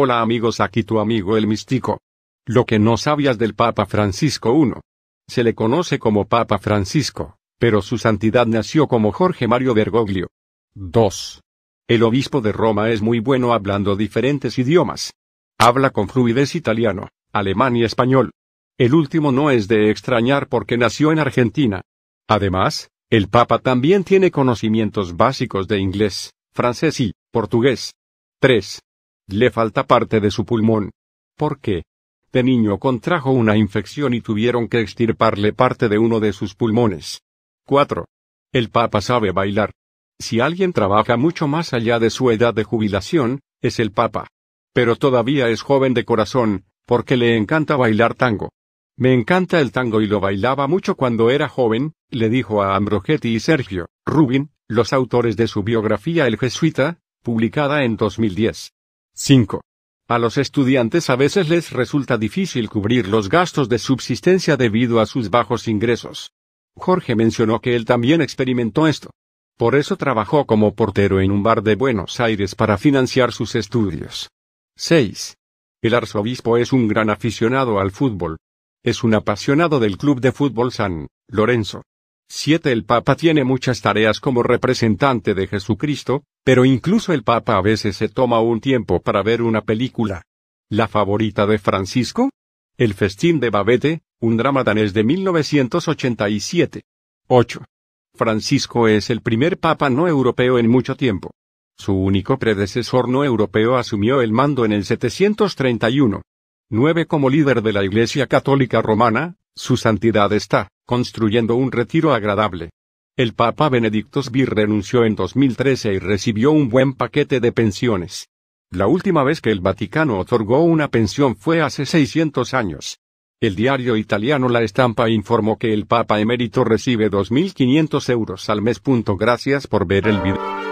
Hola amigos, aquí tu amigo el místico. Lo que no sabías del Papa Francisco I. Se le conoce como Papa Francisco, pero su santidad nació como Jorge Mario Bergoglio. 2. El obispo de Roma es muy bueno hablando diferentes idiomas. Habla con fluidez italiano, alemán y español. El último no es de extrañar porque nació en Argentina. Además, el Papa también tiene conocimientos básicos de inglés, francés y portugués. 3. Le falta parte de su pulmón. ¿Por qué? De niño contrajo una infección y tuvieron que extirparle parte de uno de sus pulmones. 4. El Papa sabe bailar. Si alguien trabaja mucho más allá de su edad de jubilación, es el Papa. Pero todavía es joven de corazón, porque le encanta bailar tango. Me encanta el tango y lo bailaba mucho cuando era joven, le dijo a Ambrogetti y Sergio, Rubin, los autores de su biografía El Jesuita, publicada en 2010. 5. A los estudiantes a veces les resulta difícil cubrir los gastos de subsistencia debido a sus bajos ingresos. Jorge mencionó que él también experimentó esto. Por eso trabajó como portero en un bar de Buenos Aires para financiar sus estudios. 6. El arzobispo es un gran aficionado al fútbol. Es un apasionado del club de fútbol San Lorenzo, 7. El Papa tiene muchas tareas como representante de Jesucristo, pero incluso el Papa a veces se toma un tiempo para ver una película. ¿La favorita de Francisco? El Festín de Babete, un drama danés de 1987. 8. Francisco es el primer Papa no europeo en mucho tiempo. Su único predecesor no europeo asumió el mando en el 731. 9. Como líder de la Iglesia Católica Romana, su santidad está construyendo un retiro agradable. El Papa Benedicto XVI renunció en 2013 y recibió un buen paquete de pensiones. La última vez que el Vaticano otorgó una pensión fue hace 600 años. El diario italiano La Estampa informó que el Papa emérito recibe 2.500 euros al mes. Gracias por ver el video.